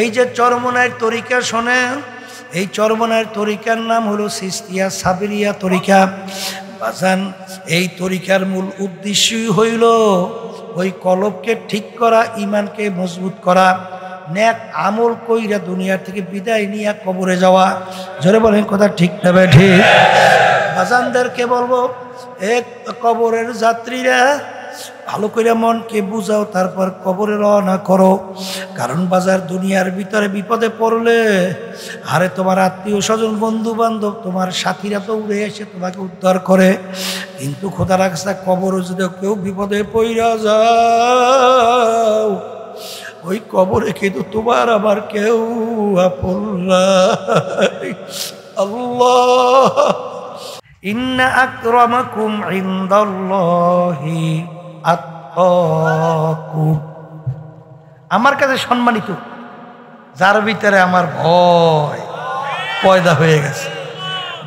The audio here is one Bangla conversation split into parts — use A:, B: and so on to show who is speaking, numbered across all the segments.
A: এই যে চরমনায়ের তরিকা শোনে এই চরমনায়ের তরিকার নাম হলো সিস্তিয়া সাবিরিয়া তরিকা বাজান এই তরিকার মূল উদ্দেশ্যই হইল ওই কলবকে ঠিক করা ইমানকে মজবুত করা ন্যাক আমল কইরা দুনিয়া থেকে বিদায় নিয়ে কবরে যাওয়া জোরে বলেন কথা ঠিক নেবে ঠিক বাজানদেরকে বলবো এক কবরের যাত্রীরা ভালো করে মনকে বুঝাও তারপর কবরে রওনা করো কারণ বাজার দুনিয়ার ভিতরে বিপদে পড়লে আরে তোমার আত্মীয় স্বজন বন্ধু বান্ধব তোমার সাথীরা তো উড়ে এসে তোমাকে উদ্ধার করে কিন্তু খোদা রাখসা কবর যদি কেউ বিপদে পড়া যাও ওই কবরে কিন্তু তোমার আমার কেউ আপন আল্লাহ ইন্না أكرمكم ইন্দল্লাহি আমার কাছে সম্মানিত যার ভিতরে আমার ভয় পয়দা হয়ে গেছে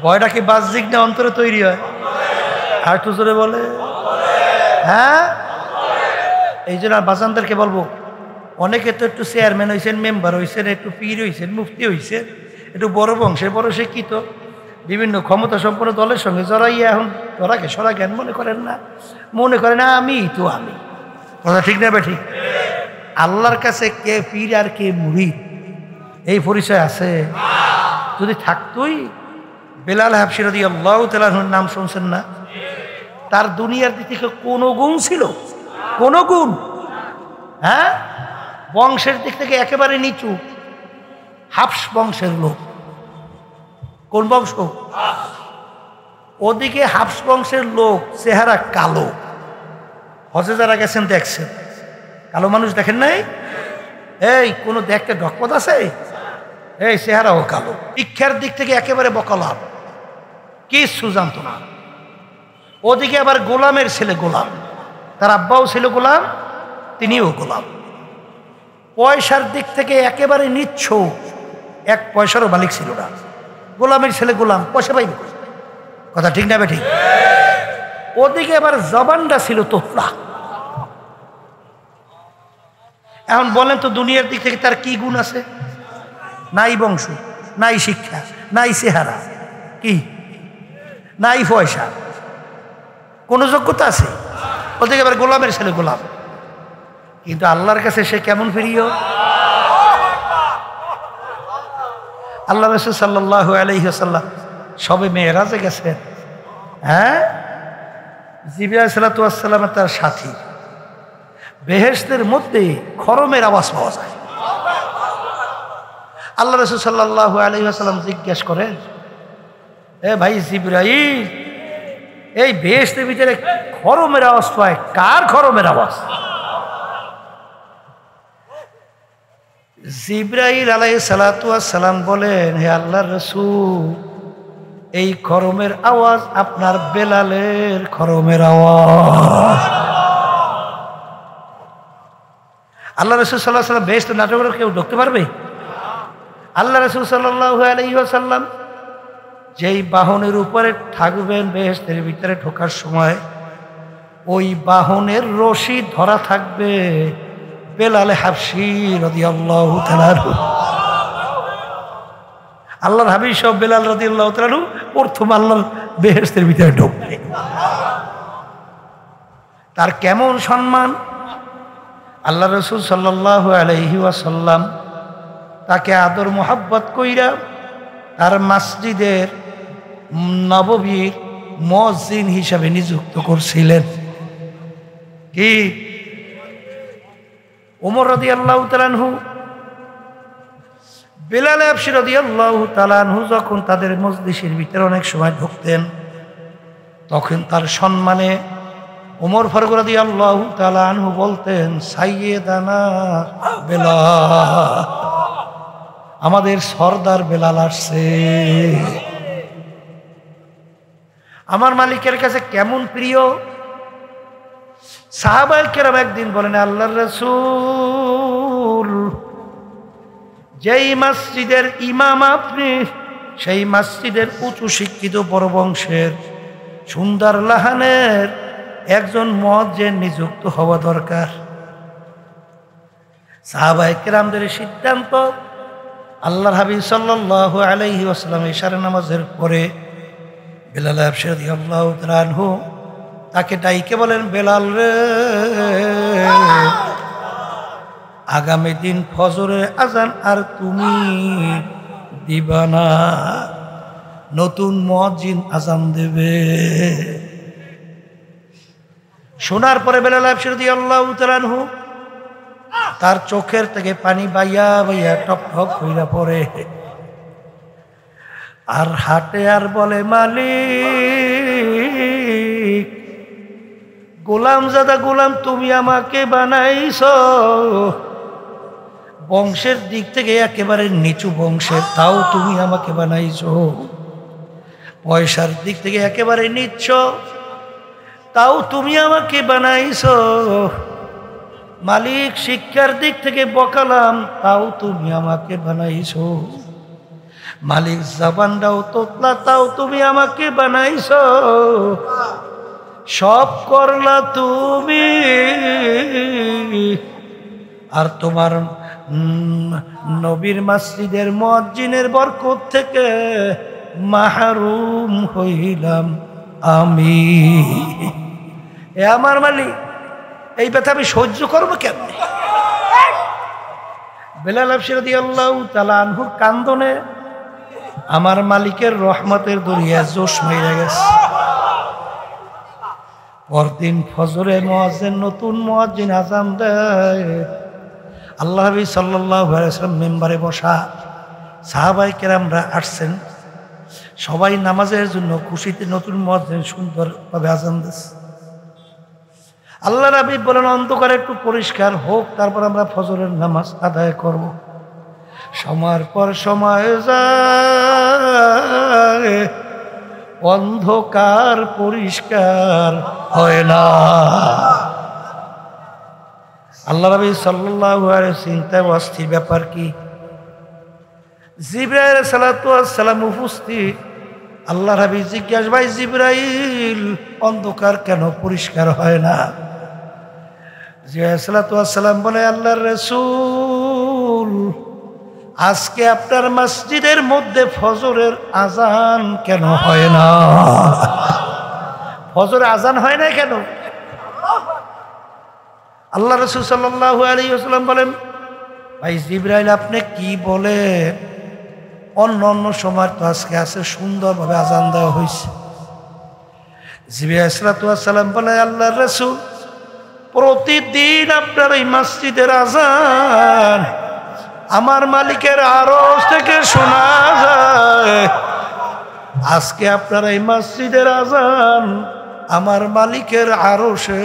A: ভয়টা কি বাহ্যিক না অন্তরে তৈরি হয় আর তো জোরে বলে হ্যাঁ এই জন্য বাসানদেরকে বলবো অনেকে তো একটু চেয়ারম্যান হয়েছেন মেম্বার হয়েছেন একটু পীর হয়েছেন মুফতি হয়েছেন একটু বড় বংশে বড় শিক্ষিত বিভিন্ন ক্ষমতা সম্পন্ন দলের সঙ্গে জড়াইয়া এখন তোরাকে সরা জ্ঞান মনে করেন না মনে করেন আমি তো আমি কথা ঠিক না ঠিক আল্লাহর কাছে কে পীর আর কে মুড়ি এই পরিচয় আছে যদি থাকতই বেলাল হাফসিরাদি আল্লাহ নাম শুনছেন না তার দুনিয়ার দিক থেকে কোনো গুণ ছিল কোনো গুণ হ্যাঁ বংশের দিক থেকে একেবারে নিচু হাফস বংশের লোক কোন বংশ ওদিকে হাফস বংশের লোক চেহারা কালো হজে যারা গেছেন দেখছেন কালো মানুষ দেখেন নাই এই কোনো দেখতে ডকপত আছে এই চেহারাও কালো শিক্ষার দিক থেকে একেবারে বকলাম কি সুজান্ত না ওদিকে আবার গোলামের ছেলে গোলাম তার আব্বাও ছিল গোলাম তিনিও গোলাম পয়সার দিক থেকে একেবারে নিচ্ছ এক পয়সারও মালিক ছিল না গোলামের ছেলে গোলাম পয়সা পাইনি কথা ঠিক না ঠিক ওদিকে এবার জবানটা ছিল তোফলা এখন বলেন তো দুনিয়ার দিক থেকে তার কি গুণ আছে নাই বংশ নাই শিক্ষা নাই চেহারা কি নাই পয়সা কোনো যোগ্যতা আছে ওদিকে এবার গোলামের ছেলে গোলাম কিন্তু আল্লাহর কাছে সে কেমন ফিরিয় আল্লাহ রসুল সাল্লাহ আলহিহাসাল্লাম সবে মেয়েরাজে গেছেন হ্যাঁ জিবিয়া সালাতামের তার সাথী বেহেসদের মধ্যে খরমের আওয়াজ পাওয়া যায় আল্লাহ রসুল সাল্লাহ আলহিহাসাল্লাম জিজ্ঞেস করেন এ ভাই জিবরা এই বেহেসদের ভিতরে খরমের আওয়াজ পায় কার খরমের আওয়াজ জিব্রাইল আলাই সালাম বলেন হে আল্লাহ রসুল এই খরমের আওয়াজ আপনার বেলালের খরমের আওয়াজ আল্লাহ রসুল সাল্লাহ সাল্লাম বেশ তো নাটকের কেউ ঢুকতে পারবে আল্লাহ রসুল সাল্লাহ আলহিহাসাল্লাম যেই বাহনের উপরে থাকবেন বেহেস্তের ভিতরে ঢোকার সময় ওই বাহনের রশি ধরা থাকবে বেলাল হাফসি রদি আল্লাহ তালারু আল্লাহর হাবিব সব বেলাল রদি আল্লাহ তালারু প্রথম আল্লাহর বেহেস্তের ভিতরে ঢুকবে তার কেমন সম্মান আল্লাহ রসুল সাল্লাহ আলহি ওয়াসাল্লাম তাকে আদর মোহাব্বত কইরা তার মাসজিদের নববীর মসজিদ হিসাবে নিযুক্ত করছিলেন কি উমর রদি আল্লাহ তালানহু বেলাল আফসি রদি আল্লাহ তালানহু যখন তাদের মজলিসের ভিতরে অনেক সময় ঢুকতেন তখন তার সম্মানে উমর ফারুক রদি আল্লাহ তালানহু বলতেন সাইয়েদানা বেলা আমাদের সর্দার বেলাল আসছে আমার মালিকের কাছে কেমন প্রিয় সাহাবাই কেরাম একদিন বলেন আল্লাহ রসুল যেই মসজিদের ইমাম আপনি সেই মসজিদের উঁচু শিক্ষিত বড় বংশের সুন্দর লাহানের একজন যে নিযুক্ত হওয়া দরকার সাহাবাই কেরামদের সিদ্ধান্ত আল্লাহ হাবি সাল্লাহ আলাইহি আসলাম ইশারা নামাজের পরে বেলাল আফসাদ আল্লাহ তালহু তাকে ডাইকে বলেন বেলাল রে আগামী দিন ফজরের আজান আর তুমি দিবানা নতুন মজিন আজান দেবে শোনার পরে বেলাল আফসরদি আল্লাহ হু তার চোখের থেকে পানি বাইয়া বাইয়া টপ টপ হইয়া পড়ে আর হাটে আর বলে মালিক গোলাম জাদা গোলাম তুমি আমাকে বানাইছ বংশের দিক থেকে একেবারে নিচু বংশের তাও তুমি আমাকে বানাইছ পয়সার দিক থেকে একেবারে নিচ্ছ তাও তুমি আমাকে বানাইছ মালিক শিক্ষার দিক থেকে বকালাম তাও তুমি আমাকে বানাইছ মালিক জাবানরাও তোতলা তাও তুমি আমাকে বানাইছ সব করলা তুমি আর তোমার নবীর মাসিদের মসজিদের বরকত থেকে মাহরুম হইলাম আমি এ আমার মালিক এই ব্যথা আমি সহ্য করবো কেন বেলাল আফসিরাদি আল্লাহ তালা আনহুর কান্দনে আমার মালিকের রহমতের দরিয়া জোশ মেরে গেছে পরদিন ফজরে মহাজেন নতুন মহাজিন আজান দেয় আল্লাহ হাবি সাল্লাম মেম্বারে বসা সাহাবাই কেরামরা আসছেন সবাই নামাজের জন্য খুশিতে নতুন মহাজিন সুন্দরভাবে আজান দিচ্ছে আল্লাহ রাবি বলেন অন্ধকার একটু পরিষ্কার হোক তারপর আমরা ফজরের নামাজ আদায় করব সময়ের পর সময় যায় অন্ধকার পরিষ্কার হয় না আল্লাহ রবি সাল্লাহ চিন্তা অস্থির ব্যাপার কি জিব্রাইল সালাতাম উপস্থিত আল্লাহ রবি জিজ্ঞাসা ভাই জিব্রাইল অন্ধকার কেন পরিষ্কার হয় না জিয়া সালাতাম বলে আল্লাহ রসুল আজকে আপনার মসজিদের মধ্যে ফজরের আজান কেন হয় না ফজরের আজান হয় না কেন আল্লাহ রসুল সাল্লাহ আলী আসলাম বলেন ভাই জিব্রাইল আপনি কি বলেন অন্য অন্য সময় তো আজকে আছে সুন্দরভাবে আজান দেওয়া হয়েছে জিবি বলে আল্লাহ রসুল প্রতিদিন আপনার এই মসজিদের আজান আমার মালিকের আরো থেকে শোনা যায় আজকে আপনারা এই মসজিদের আজান আমার মালিকের সে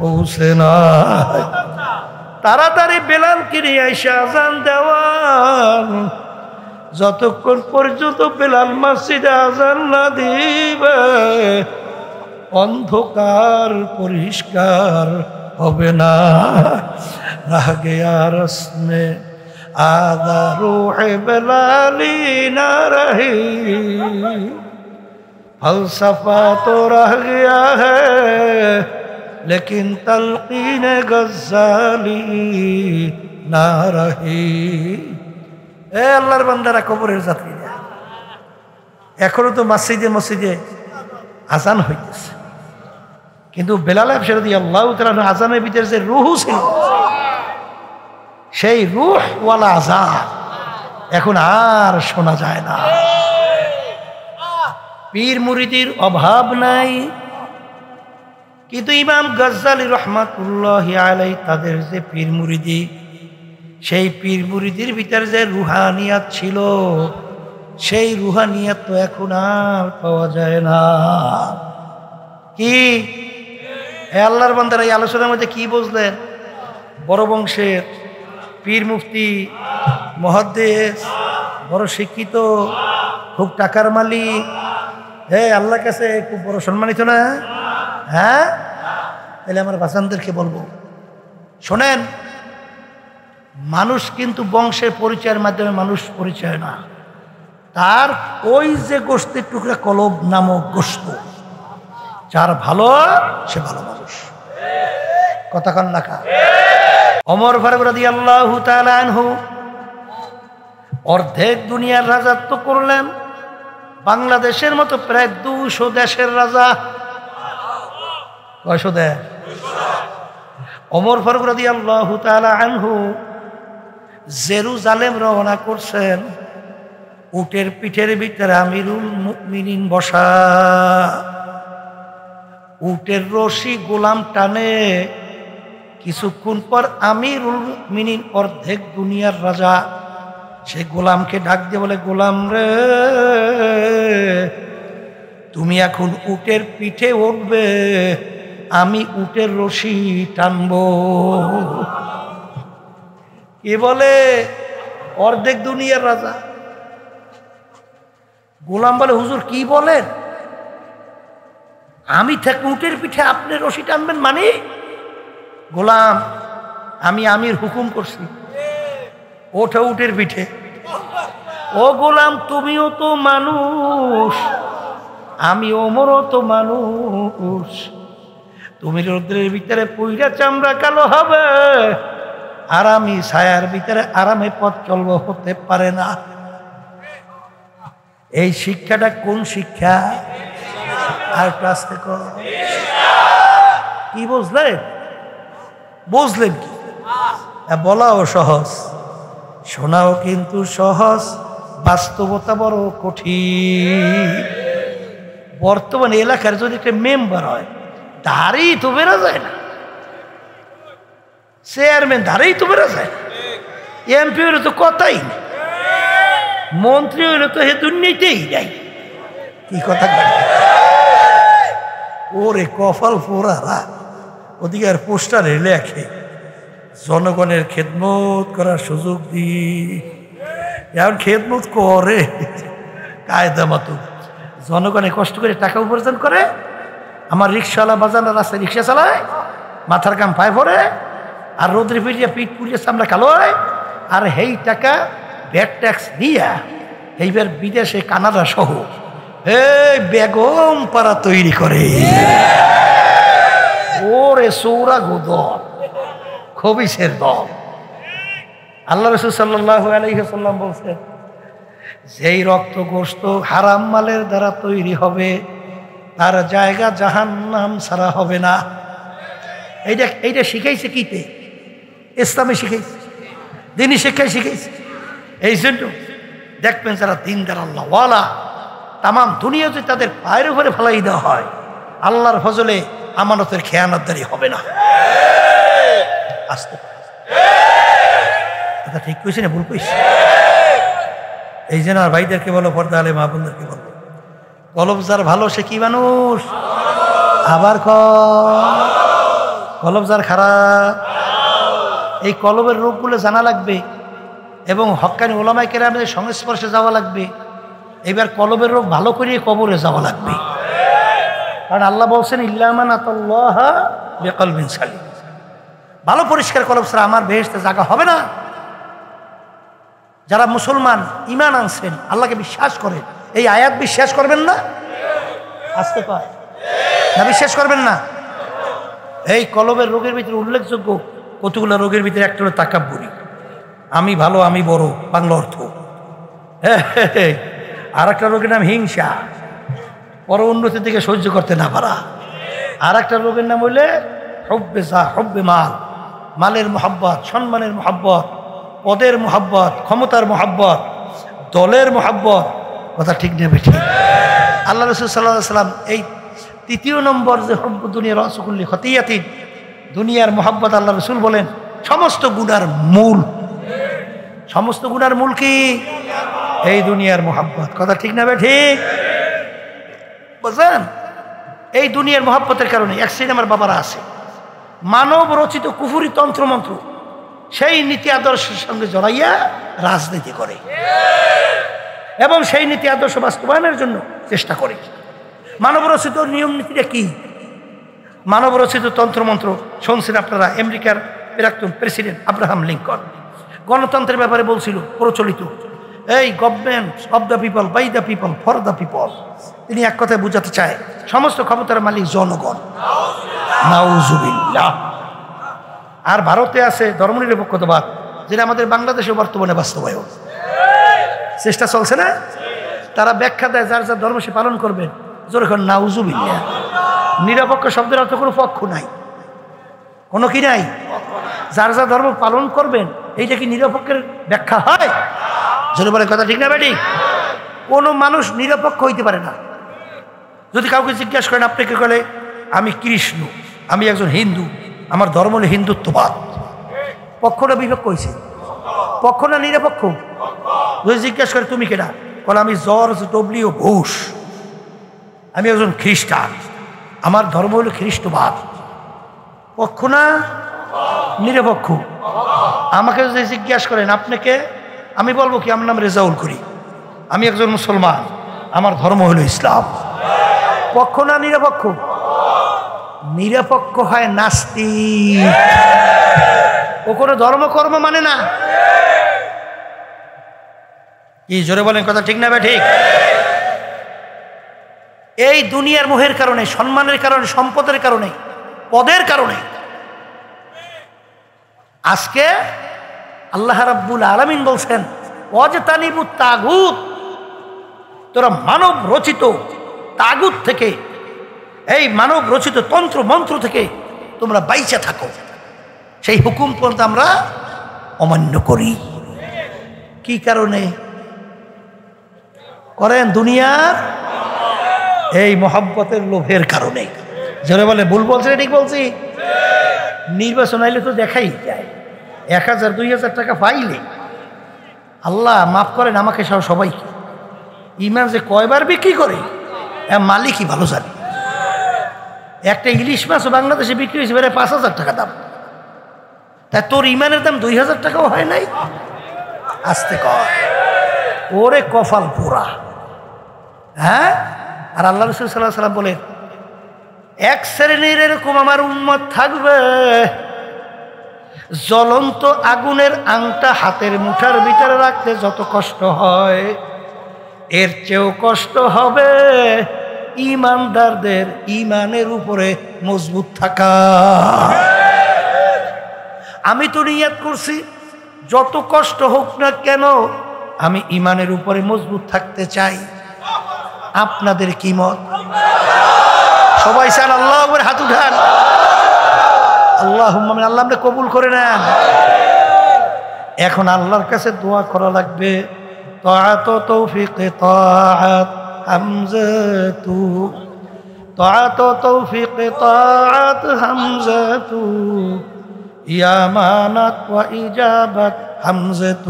A: পৌঁছে না তাড়াতাড়ি বেলাল কিনে এসে আজান দেওয়ান যতক্ষণ পর্যন্ত বেলাল মসজিদে আজান না দিবে অন্ধকার পরিষ্কার হবে না রাগে আর রসমে هذا روح بلالي نارهي فلسفہ تو رہ گیا ہے لیکن تلقین غزالی এ আল্লাহর বান্দারা কবরের যাত্রীরা এখনো তো মসজিদে মসজিদে আজান হইতেছে কিন্তু বেলাল সেটা আল্লাহ আজানের ভিতরে যে রুহু ছিল সেই রুহওয়ালা যা এখন আর শোনা যায় না পীর মুরিদির অভাব নাই কিন্তু ইমাম গজ্জালি রহমাতুল্লাহ আলাই তাদের যে পীর মুরিদি সেই পীর মুরিদির ভিতরে যে রুহানিয়াত ছিল সেই রুহানিয়াত তো এখন আর পাওয়া যায় না কি আল্লাহর বন্দার এই আলোচনার মধ্যে কি বুঝলেন বড় বংশের পীর মুফতি মহাদেশ বড় শিক্ষিত খুব টাকার মালিক হে আল্লাহ কাছে খুব বড় সম্মানিত না হ্যাঁ তাহলে আমার বাসানদেরকে বলবো শোনেন মানুষ কিন্তু বংশের পরিচয়ের মাধ্যমে মানুষ পরিচয় না তার ওই যে গোষ্ঠীর টুকরা কলব নামক গোষ্ঠ যার ভালো সে ভালো মানুষ কথা কান্না কা অমর ফারুক আল্লাহ আনহু অর্ধেক দুনিয়ার রাজাত্ব করলেন বাংলাদেশের মতো প্রায় দুশো দেশের রাজা কয়শো দেশ অমর ফারুক রাজি আল্লাহ আনহু জেরুজালেম রওনা করছেন উটের পিঠের ভিতরে আমিরুল মিনিন বসা উটের রশি গোলাম টানে কিছুক্ষণ পর আমিরুল মিনিন অর্ধেক দুনিয়ার রাজা সে গোলামকে ডাক দিয়ে বলে গোলাম রে তুমি এখন উটের পিঠে উঠবে আমি উটের রশি টানব কে বলে অর্ধেক দুনিয়ার রাজা গোলাম বলে হুজুর কি বলেন আমি থাকবো উটের পিঠে আপনি রশি টানবেন মানে গোলাম আমি আমির হুকুম করছি ওঠে উঠের পিঠে ও গোলাম তুমিও তো মানুষ আমি ওমরও তো মানুষ তুমি রোদ্রের ভিতরে পুইরা চামড়া কালো হবে আর আমি ছায়ার ভিতরে আরামে পথ চলব হতে পারে না এই শিক্ষাটা কোন শিক্ষা আর একটু থেকে কি বুঝলে বুঝলেন কি বলাও সহজ শোনাও কিন্তু সহজ বাস্তবতা বড় কঠিন বর্তমান এলাকার যদি একটা মেম্বার হয় তারই তো বেরা যায় না চেয়ারম্যান ধারেই তো বেরা যায় এমপি হলে তো কথাই নেই মন্ত্রী হলে তো হে দুর্নীতিই নাই কি কথা ওরে কফল ফোরা ওদিকে আর পোস্টারে লেখে জনগণের খেদমত করার সুযোগ দিই এখন খেদমত করে কায়দা মতো জনগণে কষ্ট করে টাকা উপার্জন করে আমার রিক্সাওয়ালা বাজানা রাস্তায় রিক্সা চালায় মাথার কাম পায়ে ভরে আর রোদ্রে ফিরিয়ে পিঠ পুড়িয়ে সামনে কালো হয় আর হেই টাকা ব্যাগ ট্যাক্স দিয়া এইবার বিদেশে কানাডা সহ এই বেগম পাড়া তৈরি করে ওরে সৌরা গোদল খবিসের দল আল্লাহ রসুল সাল্লাহ আলহিহাল্লাম বলছে যেই রক্ত গোস্ত হারাম মালের দ্বারা তৈরি হবে তার জায়গা জাহান নাম ছাড়া হবে না এইটা এইটা শিখাইছে কিতে ইসলামে শিখেছে দিনই শিক্ষায় শিখেছে এই জন্য দেখবেন যারা দিন আল্লাহওয়ালা তাম দুনিয়া যদি তাদের পায়ের উপরে ফেলাই দেওয়া হয় আল্লাহর ফজলে আমানতের খেয়ানতদারি হবে না আসতে কথা ঠিক কইছে না ভুল কইছে এই জন্য আর ভাইদেরকে বলো পর্দা আলে মা বোনদেরকে বলো কলব যার ভালো সে কি মানুষ আবার কলব যার খারাপ এই কলবের রূপগুলো জানা লাগবে এবং হকানি ওলামাই আমাদের সংস্পর্শে যাওয়া লাগবে এবার কলবের রোগ ভালো করে কবরে যাওয়া লাগবে কারণ আল্লাহ বলছেন ইল্লামান আতল্লাহ বেকল ভালো পরিষ্কার কলব স্যার আমার বেহেস্তে জাগা হবে না যারা মুসলমান ইমান আনছেন আল্লাহকে বিশ্বাস করে এই আয়াত বিশ্বাস করবেন না আসতে পারে না বিশ্বাস করবেন না এই কলবের রোগের ভিতরে উল্লেখযোগ্য কতগুলো রোগের ভিতরে একটা হলো তাকাব্বুরি আমি ভালো আমি বড় বাংলা অর্থ হ্যাঁ, হ্যাঁ, হ্যাঁ। আর একটা রোগের নাম হিংসা ওর উন্নতির দিকে সহ্য করতে না পারা আর একটা রোগের নাম হইলে হব্বে সা হব্বে মাল মালের মোহাব্বত সম্মানের মোহাব্বত পদের মোহাব্বত ক্ষমতার মোহাব্বত দলের মোহাব্বত কথা ঠিক নেবে ঠিক আল্লাহ রসুল সাল্লাহ সাল্লাম এই তৃতীয় নম্বর যে হব্য দুনিয়ার রসগুল্লি খতিয়াতিন দুনিয়ার মোহাব্বত আল্লাহ রসুল বলেন সমস্ত গুণার মূল সমস্ত গুণার মূল কি এই দুনিয়ার মোহাব্বত কথা ঠিক নেবে ঠিক বুঝলেন এই দুনিয়ার মহাব্বতের কারণে এক সিনেমার বাবারা আছে মানব রচিত কুফুরি তন্ত্রমন্ত্র সেই নীতি আদর্শের সঙ্গে জড়াইয়া রাজনীতি করে এবং সেই নীতি আদর্শ বাস্তবায়নের জন্য চেষ্টা করে মানব রচিত নিয়ম নীতিটা কি মানব রচিত তন্ত্রমন্ত্র শুনছেন আপনারা আমেরিকার প্রাক্তন প্রেসিডেন্ট আব্রাহাম লিঙ্কন গণতন্ত্রের ব্যাপারে বলছিল প্রচলিত এই government of the people by the people for the people তিনি এক কথায় বুঝাতে চায় সমস্ত ক্ষমতার মালিক জনগণ আর ভারতে আছে ধর্মনিরপেক্ষতাবাদ যেটা আমাদের বাংলাদেশে বর্তমানে বাস্তবায়ন চেষ্টা চলছে না তারা ব্যাখ্যা দেয় যার যার ধর্ম সে পালন করবে যখন নাউজুবিল্লা নিরপেক্ষ শব্দের অর্থ কোনো পক্ষ নাই কোনো কি নাই যার যা ধর্ম পালন করবেন এইটা কি নিরপেক্ষের ব্যাখ্যা হয় জনগণের বলে কথা ঠিক না বেটি কোনো মানুষ নিরপেক্ষ হইতে পারে না যদি কাউকে জিজ্ঞাসা করেন আপনাকে বলে আমি কৃষ্ণ আমি একজন হিন্দু আমার ধর্ম হল হিন্দুত্ববাদ পক্ষ না বিপক্ষ হয়েছে পক্ষ না নিরপেক্ষ যদি জিজ্ঞাসা করে তুমি কেনা বলে আমি জর্জ ডব্লিউ ঘোষ আমি একজন খ্রিস্টান আমার ধর্ম হলো খ্রিস্টবাদ পক্ষ না নিরপেক্ষ আমাকে যদি জিজ্ঞাসা করেন আপনাকে আমি বলবো কি আমার নাম রেজাউল করি আমি একজন মুসলমান আমার ধর্ম হল ইসলাম পক্ষ না নিরপেক্ষ নিরপেক্ষ হয় নাস্তি ও কোনো ধর্মকর্ম মানে না কি জোরে বলেন কথা ঠিক না ভাই ঠিক এই দুনিয়ার মোহের কারণে সম্মানের কারণে সম্পদের কারণে পদের কারণে আজকে আল্লাহ রাব্বুল আলমিন বলছেন অজতানিবু তাগুত তোরা মানব রচিত তাগুত থেকে এই মানব রচিত তন্ত্র মন্ত্র থেকে তোমরা বাইচে থাকো সেই হুকুম পর্যন্ত আমরা অমান্য করি কি কারণে করেন দুনিয়ার এই মহাব্বতের লোভের কারণে যারা বলে ভুল বলছে ঠিক বলছি নির্বাচন আইলে তো দেখাই যায় এক হাজার দুই হাজার টাকা পাইলে আল্লাহ মাফ করেন আমাকে সব সবাইকে ইমান যে কয়বার বিক্রি করে মালিকই ভালো জানে একটা ইলিশ মাছ বাংলাদেশে বিক্রি হয়েছে বেড়ে পাঁচ হাজার টাকা দাম তাই তোর ইমানের দাম দুই হাজার টাকাও হয় নাই আসতে কয় ওরে কফাল পোড়া হ্যাঁ আর আল্লাহ রসুল সাল্লাহ সাল্লাম বলে এক শ্রেণীর এরকম আমার উম্মত থাকবে জ্বলন্ত আগুনের আংটা হাতের মুঠার ভিতরে রাখতে যত কষ্ট হয় এর চেয়েও কষ্ট হবে ইমানদারদের ইমানের উপরে মজবুত থাকা আমি তো নিয়াত করছি যত কষ্ট হোক না কেন আমি ইমানের উপরে মজবুত থাকতে চাই আপনাদের কি মত সবাই চান আল্লাহ হাত উঠান আল্লাহ আল্লাহ কবুল করে নেন এখন আল্লাহর কাছে দোয়া করা লাগবে طاعة وتوفيق طاعة حمزة طاعة وتوفيق طاعة حمزة يا مانت وإجابة حمزة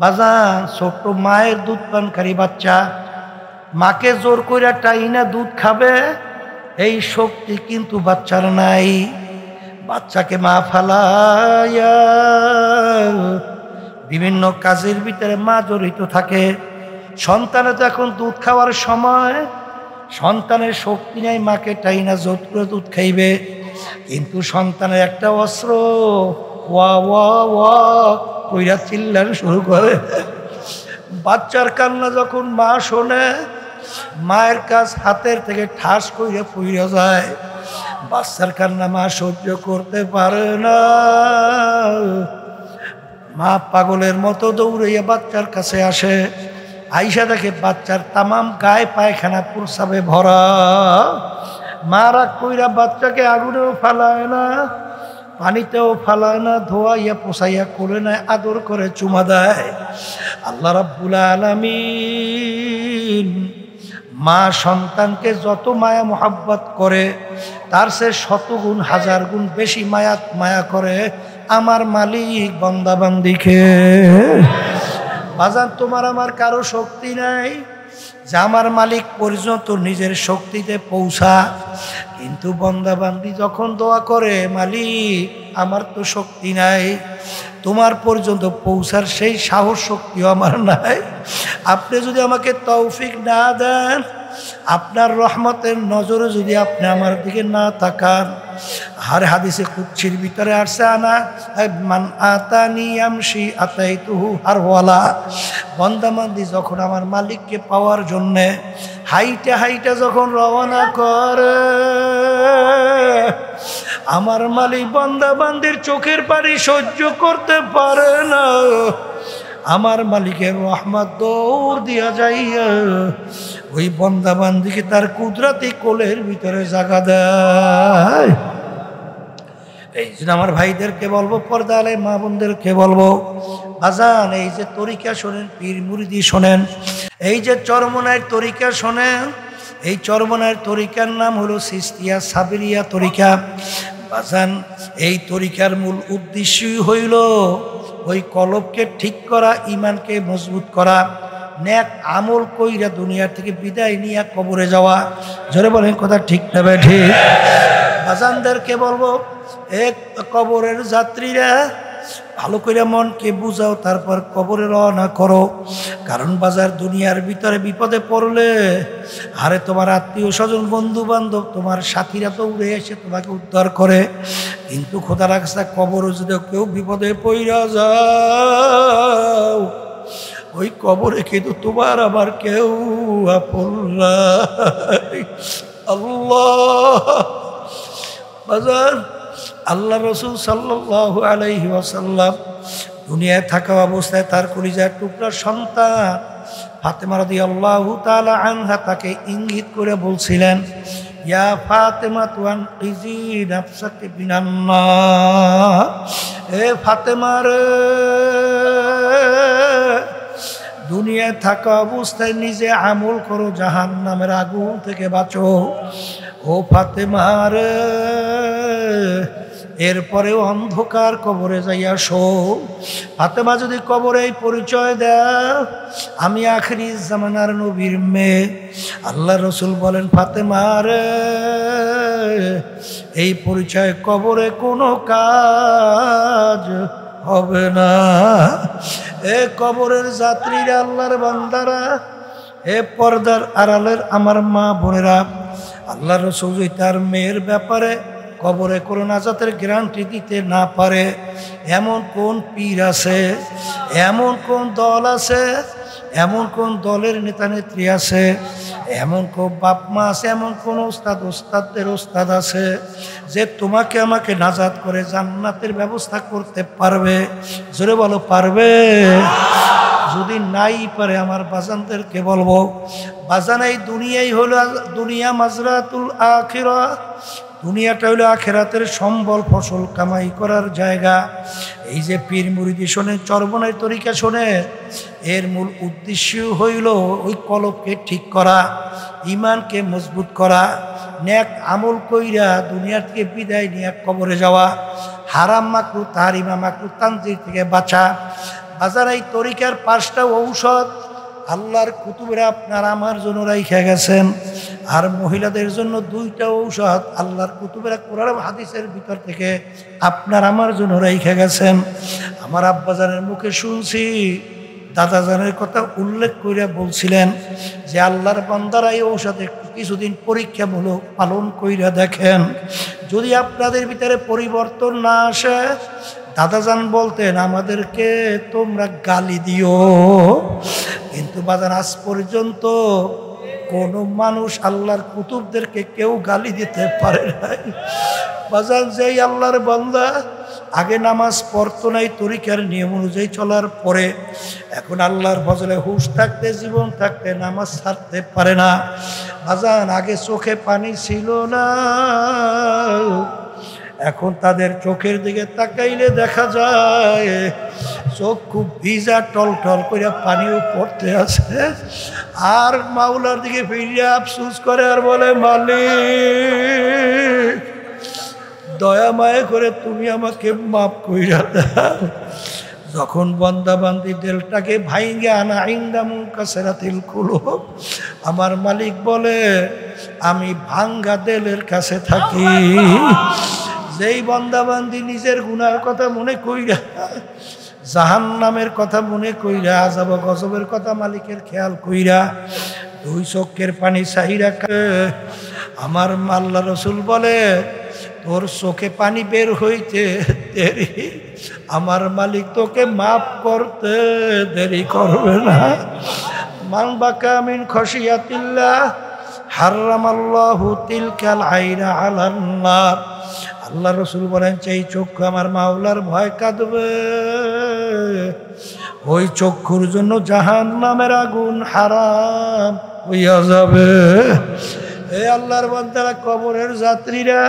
A: বাজান ছোট্ট মায়ের দুধ পানকারী বাচ্চা মাকে জোর করে টাইনা দুধ খাবে এই শক্তি কিন্তু বাচ্চার নাই বাচ্চাকে মা ফালায়া বিভিন্ন কাজের ভিতরে মা জড়িত থাকে সন্তানে তো এখন দুধ খাওয়ার সময় সন্তানের শক্তি নাই মাকে না জোর করে দুধ খাইবে কিন্তু সন্তানের একটা অস্ত্র ওয়া ওয়া ওয়া কইরা চিল্লান শুরু করে বাচ্চার কান্না যখন মা শোনে মায়ের কাজ হাতের থেকে ঠাস কইরে ফুইরে যায় বাচ্চার কান্না মা সহ্য করতে পারে না মা পাগলের মতো দৌড়াইয়া বাচ্চার কাছে আসে আইসা দেখে বাচ্চার তামাম গায়ে পায়খানা পুরসাবে ভরা মারা কইরা বাচ্চাকে আগুনেও ফালায় না পানিতেও ফালায় না ধোয়াইয়া পোষাইয়া করে নেয় আদর করে চুমা দেয় আল্লাহ রাব্বুল আলামিন মা সন্তানকে যত মায়া মোহাব্বত করে তার সে শতগুণ হাজার গুণ বেশি মায়া মায়া করে আমার মালিক বন্দাবান্দিকে বাজান তোমার আমার কারো শক্তি নাই যে আমার মালিক পর্যন্ত নিজের শক্তিতে পৌঁছা কিন্তু বন্দাবান্দি যখন দোয়া করে মালিক আমার তো শক্তি নাই তোমার পর্যন্ত পৌঁছার সেই সাহস শক্তিও আমার নাই আপনি যদি আমাকে তৌফিক না দেন আপনার রহমতের নজরে যদি আপনি আমার দিকে না তাকান হার হাদিসে কুচ্ছির ভিতরে আসছে আনা মান আতানি আমসি আতাই তুহু হারওয়ালা বন্দামান্দি যখন আমার মালিককে পাওয়ার জন্যে হাইটা হাইটা যখন রওনা করে আমার মালিক বন্দাবান্দির চোখের পানি সহ্য করতে পারে না আমার মালিকের রহমত দৌড় দিয়া যাইয়া ওই বন্দাবান্দিকে তার কুদরাতি কোলের ভিতরে জাগা দেয় এই জন্য আমার ভাইদেরকে বলবো পর্দালে মা বোনদেরকে বলবো আজান এই যে তরিকা শোনেন পীর মুরিদি শোনেন এই যে চরমনায় তরিকা শোনেন এই চরমনার তরিকার নাম হলো সিস্তিয়া সাবেরিয়া তরিকা বাজান এই তরিকার মূল উদ্দেশ্যই হইল ওই কলবকে ঠিক করা ইমানকে মজবুত করা ন্যাক আমল কইরা দুনিয়ার থেকে বিদায় নিয়ে কবরে যাওয়া জোরে বলেন কথা ঠিক না ঠিক বাজানদেরকে বলবো এক কবরের যাত্রীরা ভালো করে মনকে বুঝাও তারপর কবরে রওনা করো কারণ বাজার দুনিয়ার ভিতরে বিপদে পড়লে আরে তোমার আত্মীয় স্বজন বন্ধু বান্ধব তোমার সাথীরা তো উড়ে এসে তোমাকে উদ্ধার করে কিন্তু খোদা রাখসা কবরও যদি কেউ বিপদে পইরা যাও ওই কবরে কিন্তু তোমার আবার কেউ আল্লাহ বাজার আল্লাহ রসুল সাল্লাহ আলাইহি আসাল্লাম দুনিয়ায় থাকা অবস্থায় তার কলিজার টুকরা সন্তান ফাতেমা রদি আল্লাহ তালা আনহা তাকে ইঙ্গিত করে বলছিলেন ইয়া ফাতেমা তুয়ান ইজি নাফসাকে বিনান্না এ ফাতেমার দুনিয়ায় থাকা অবস্থায় নিজে আমল করো জাহান নামের আগুন থেকে বাঁচো ও ফাতেমার এরপরেও অন্ধকার কবরে যাইয়া শো ফাতেমা যদি কবরে পরিচয় দেয় আমি আখরি জামানার নবীর মেয়ে আল্লাহ রসুল বলেন ফাতেমার এই পরিচয় কবরে কোনো কাজ হবে না এ কবরের যাত্রীরা আল্লাহর বান্দারা এ পর্দার আড়ালের আমার মা বোনেরা আল্লাহ রসুল তার মেয়ের ব্যাপারে কবরে কোনো নাজাতের গ্যারান্টি দিতে না পারে এমন কোন পীর আছে এমন কোন দল আছে এমন কোন দলের নেতা নেত্রী আছে এমন কোন বাপ মা আছে এমন কোন ওস্তাদ ওস্তাদদের ওস্তাদ আছে যে তোমাকে আমাকে নাজাদ করে জান্নাতের ব্যবস্থা করতে পারবে জোরে বলো পারবে যদি নাই পারে আমার বাজানদেরকে বলবো বাজান এই দুনিয়াই হলো দুনিয়া মাজরাতুল আখিরা দুনিয়াটা হইলো আখেরাতের সম্বল ফসল কামাই করার জায়গা এই যে পীর মুরিদি শোনে চর্বনায় তরিকা শোনে এর মূল উদ্দেশ্য হইল ওই কলপকে ঠিক করা ইমানকে মজবুত করা ন্যাক আমল কইরা দুনিয়ার থেকে বিদায় নিয়ে কবরে যাওয়া হারাম মাকরু তাহারিমা মাকরু তান্ত্রিক থেকে বাঁচা বাজার এই তরিকার পাঁচটা ঔষধ আল্লাহর কুতুবেরা আপনার আমার জন্য রাইখা গেছেন আর মহিলাদের জন্য দুইটা ঔষধ আল্লাহর কুতুবেরা কোরআন হাদিসের ভিতর থেকে আপনার আমার জন্য রাইখা গেছেন আমার আব্বাজানের মুখে শুনছি দাদাজানের কথা উল্লেখ করিয়া বলছিলেন যে আল্লাহর বান্দারা এই ঔষধে কিছুদিন পরীক্ষামূলক পালন কইরা দেখেন যদি আপনাদের ভিতরে পরিবর্তন না আসে দাদাজান বলতেন আমাদেরকে তোমরা গালি দিও কিন্তু বাজার আজ পর্যন্ত কোনো মানুষ আল্লাহর কুতুবদেরকে কেউ গালি দিতে পারে নাই বাজার যেই আল্লাহর বন্দা আগে নামাজ পড়তো নাই তরিকার নিয়ম অনুযায়ী চলার পরে এখন আল্লাহর ফজলে হুশ থাকতে জীবন থাকতে নামাজ ছাড়তে পারে না বাজান আগে চোখে পানি ছিল না এখন তাদের চোখের দিকে তাকাইলে দেখা যায় চোখ খুব ভিজা টল টল করে পানিও পড়তে আছে আর মাওলার দিকে ফিরিয়ে আফসুস করে আর বলে মালিক দয়া মায়ে করে তুমি আমাকে মাফ কইরা দাও যখন বন্দাবান্দি দেলটাকে ভাইঙ্গে আনা আইন্দা মুখাসেরা তেল খুলো আমার মালিক বলে আমি ভাঙ্গা দেলের কাছে থাকি যেই বন্দাবান্দি নিজের গুনার কথা মনে কইরা জাহান নামের কথা মনে কইরা আজাব গজবের কথা মালিকের খেয়াল কইরা দুই চোখের পানি চাহিরা আমার মাল্লা রসুল বলে তোর চোখে পানি বের হইতে দেরি আমার মালিক তোকে মাফ করতে দেরি করবে না মান বাকা মিন খসিয়াতিল্লা হার্রামাল্লাহু তিলকাল আইরা আলান্নার আল্লাহ রসুল বলেন সেই চক্ষু আমার মাওলার ভয় কাঁদবে ওই চক্ষুর জন্য জাহান নামের আগুন হারাম হইয়া যাবে এ আল্লাহর বান্দারা কবরের যাত্রীরা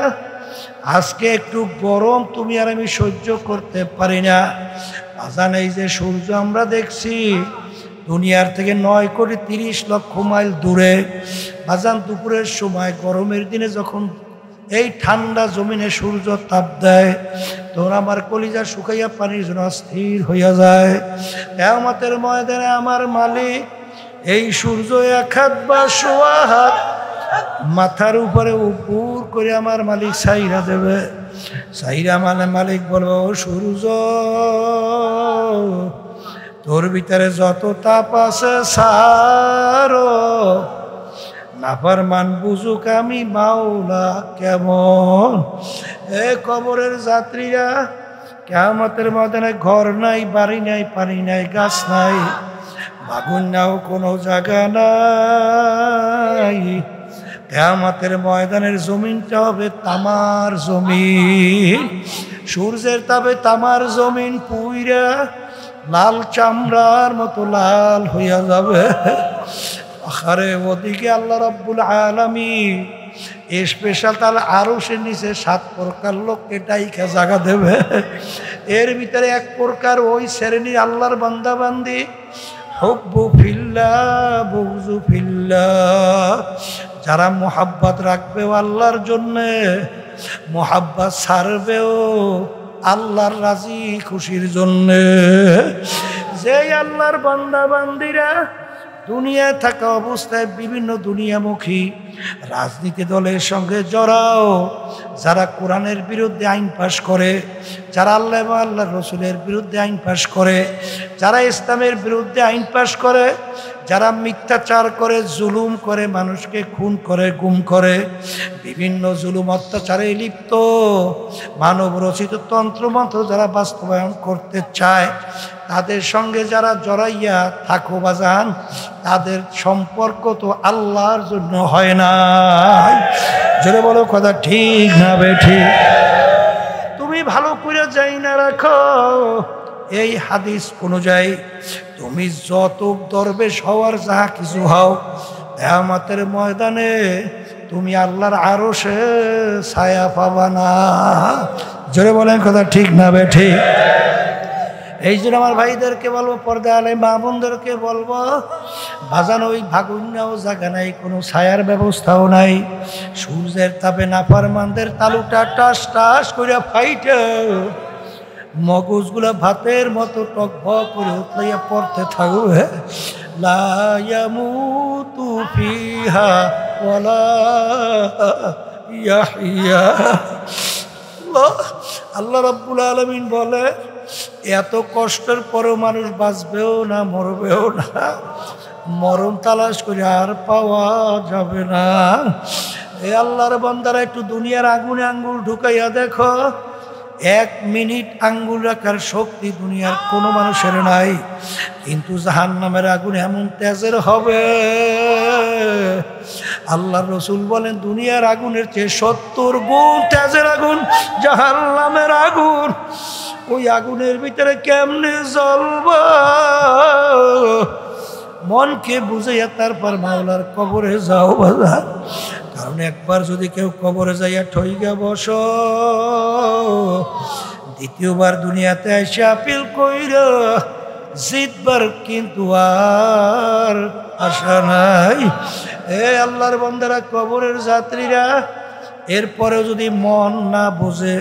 A: আজকে একটু গরম তুমি আর আমি সহ্য করতে পারি না আজান এই যে সূর্য আমরা দেখছি দুনিয়ার থেকে নয় কোটি তিরিশ লক্ষ মাইল দূরে আজান দুপুরের সময় গরমের দিনে যখন এই ঠান্ডা জমিনে সূর্য তাপ দেয় তোর আমার কলিজা শুকাইয়া পানির জন্য স্থির হইয়া যায় এমাতের ময়দানে আমার মালিক এই সূর্য এক হাত বা সোয়া হাত মাথার উপরে উপর করে আমার মালিক সাইরা দেবে সাইরা মানে মালিক বলবো সূর্য তোর ভিতরে যত তাপ আছে সার মান বুঝুক আমি মাওলা কেমন এ কবরের যাত্রীরা কেমতের ময়দানে ঘর নাই বাড়ি নাই পানি নাই গাছ নাই বাগুন নাও কোনো জায়গা নাই কেয়ামাতের ময়দানের জমিনটা হবে তামার জমিন সূর্যের তাবে তামার জমিন পুইরা লাল চামড়ার মতো লাল হইয়া যাবে আরে ওদিকে আল্লাহ রব্বুল আলমী স্পেশাল তাহলে আরও সে নিচে সাত প্রকার লোককে ডাইকা জাগা দেবে এর ভিতরে এক প্রকার ওই শ্রেণী আল্লাহর বান্দাবান্দি হব্বু ফিল্লা বৌজু ফিল্লা যারা মোহাব্বত রাখবে আল্লাহর জন্যে মোহাব্বত ছাড়বেও আল্লাহর রাজি খুশির জন্যে যেই আল্লাহর বান্দা বান্দিরা দুনিয়া থাকা অবস্থায় বিভিন্ন দুনিয়ামুখী রাজনীতি দলের সঙ্গে জড়াও যারা কোরআনের বিরুদ্ধে আইন পাশ করে যারা আল্লাহ আল্লাহ রসুলের বিরুদ্ধে আইন পাশ করে যারা ইসলামের বিরুদ্ধে আইন পাশ করে যারা মিথ্যাচার করে জুলুম করে মানুষকে খুন করে গুম করে বিভিন্ন জুলুম অত্যাচারে লিপ্ত মানব রচিত তন্ত্রমন্ত্র যারা বাস্তবায়ন করতে চায় তাদের সঙ্গে যারা জড়াইয়া থাকো বাজান তাদের সম্পর্ক তো আল্লাহর জন্য হয় না জোরে বলো কথা ঠিক না বেঠি তুমি ভালো করে যাই না রাখো এই হাদিস অনুযায়ী তুমি যত দরবেশ হওয়ার যাহা কিছু হও আমাদের ময়দানে তুমি আল্লাহর আরো সে ছায়া পাবা না জোরে বলেন কথা ঠিক না বেঠি এই জন্য আমার ভাইদেরকে বলবো পর্দা আলাই মা বোনদেরকে বলবো ভাজান ওই ভাগুন্যাও জায়গা নাই কোনো ছায়ার ব্যবস্থাও নাই সূর্যের তাপে নাফারমানদের তালুটা টাস টাস করে ফাইট মগজগুলো ভাতের মতো টক ভক করে উঠলাইয়া পড়তে থাকবে লায়ামু তু ফিহা ওলা ইয়াহিয়া আল্লাহ রব্বুল আলমিন বলে এত কষ্টের পরও মানুষ বাঁচবেও না মরবেও না মরণ তালাশ করে আর পাওয়া যাবে না এ আল্লাহর বন্দারা একটু দুনিয়ার আগুনে আঙ্গুল ঢুকাইয়া দেখো এক মিনিট আঙ্গুল রাখার শক্তি দুনিয়ার কোনো মানুষের নাই কিন্তু জাহান নামের আগুন এমন তেজের হবে আল্লাহ রসুল বলেন দুনিয়ার আগুনের চেয়ে সত্তর গুণ তেজের আগুন জাহান নামের আগুন ওই আগুনের ভিতরে কেমনে জ্বলবা মনকে বুঝাইয়া তারপর মাওলার কবরে যাও বাজার কারণ একবার যদি কেউ কবরে যাইয়া ঠইগা বস দ্বিতীয়বার দুনিয়াতে এসে আপিল কইরা জিতবার কিন্তু আর আশা নাই এ আল্লাহর বন্দারা কবরের যাত্রীরা এরপরেও যদি মন না বোঝে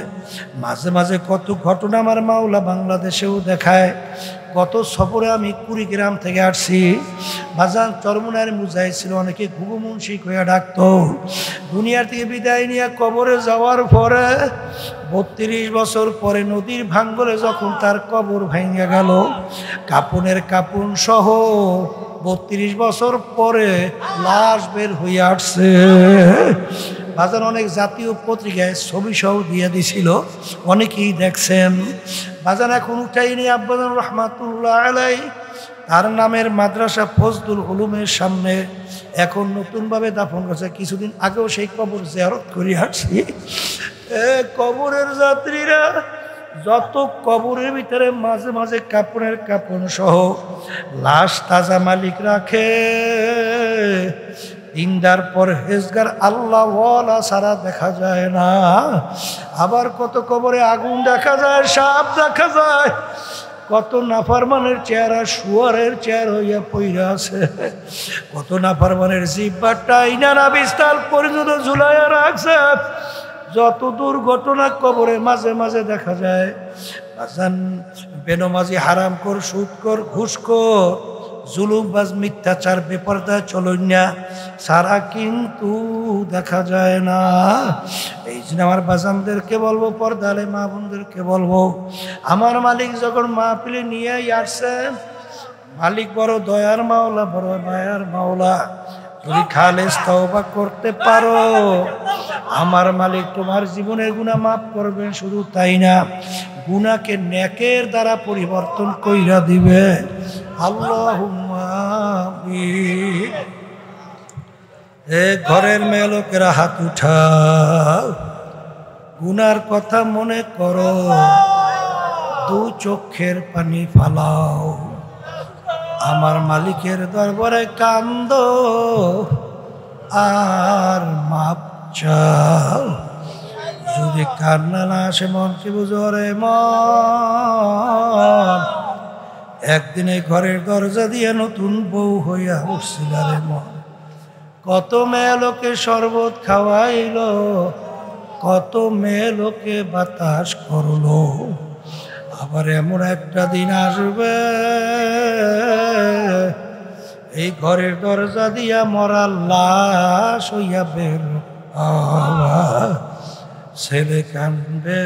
A: মাঝে মাঝে কত ঘটনা আমার মাওলা বাংলাদেশেও দেখায় গত সফরে আমি কুড়িগ্রাম থেকে আসছি বাজার চরমুনার মুজাই ছিল অনেকে ঘুঘু মুন্সিক হয়ে ডাকত দুনিয়ার থেকে বিদায় নিয়ে কবরে যাওয়ার পরে বত্রিশ বছর পরে নদীর ভাঙ্গলে যখন তার কবর ভেঙে গেল কাপনের কাপুন সহ বত্রিশ বছর পরে লাশ বের হয়ে আসছে বাজার অনেক জাতীয় পত্রিকায় ছবি সহ দিয়ে দিছিল অনেকেই দেখছেন বাজার এখন উঠাইনি আব্বাজান রহমাতুল্লাহ আলাই তার নামের মাদ্রাসা ফজদুল হলুমের সামনে এখন নতুনভাবে দাফন করছে কিছুদিন আগেও সেই কবর জেয়ারত করে আসি কবরের যাত্রীরা যত কবরের ভিতরে মাঝে মাঝে কাপড়ের কাপড় সহ লাশ তাজা মালিক রাখে দিনদার পরহেজগার আল্লাহ ওয়ালা সারা দেখা যায় না আবার কত কবরে আগুন দেখা যায় সাপ দেখা যায় কত নাফারমানের চেহারা শুয়ারের চেয়ার হইয়া পইরা আছে কত নাফারমানের জিব্বা টাইনা বিস্তার পর্যন্ত ঝুলাইয়া রাখছে যত দুর্ঘটনা কবরে মাঝে মাঝে দেখা যায় বেনমাজি হারাম কর সুদ কর ঘুষ কর জুলুমবাজ মিথ্যাচার বিপর্যয় চলন্যা সারা কিন্তু দেখা যায় না এই জন্য আমার বাজানদেরকে বলবো পর্দালে মা বোনদেরকে বলবো আমার মালিক যখন মা পিলে নিয়ে আসছে মালিক বড় দয়ার মাওলা বড় মায়ার মাওলা তুমি খালে তওবা করতে পারো আমার মালিক তোমার জীবনের গুণা মাফ করবেন শুধু তাই না গুণাকে ন্যাকের দ্বারা পরিবর্তন কইরা দিবে এ ঘরের মেয়ে লোকেরা হাত উঠাও গুনার কথা মনে করো দু চক্ষের পানি ফালাও আমার মালিকের দরবারে কান্দ আর মাপ চাও যদি কান্না না আসে মনকে বুঝরে মন একদিন এই ঘরের দরজা দিয়ে নতুন বউ হইয়া উঠছিলারে মন কত মেয়ে লোকে শরবত খাওয়াইল কত মেয়ে লোকে বাতাস করল আবার এমন একটা দিন আসবে এই ঘরের দরজা দিয়া মরা লাশ হইয়া বের ছেলে কান্দে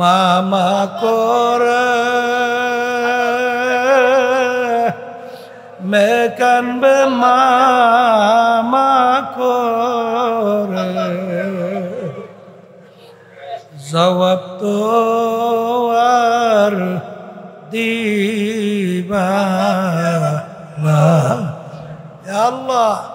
A: মামা করে মে কানবে মামা করে জবাব তো আর দিবা আল্লাহ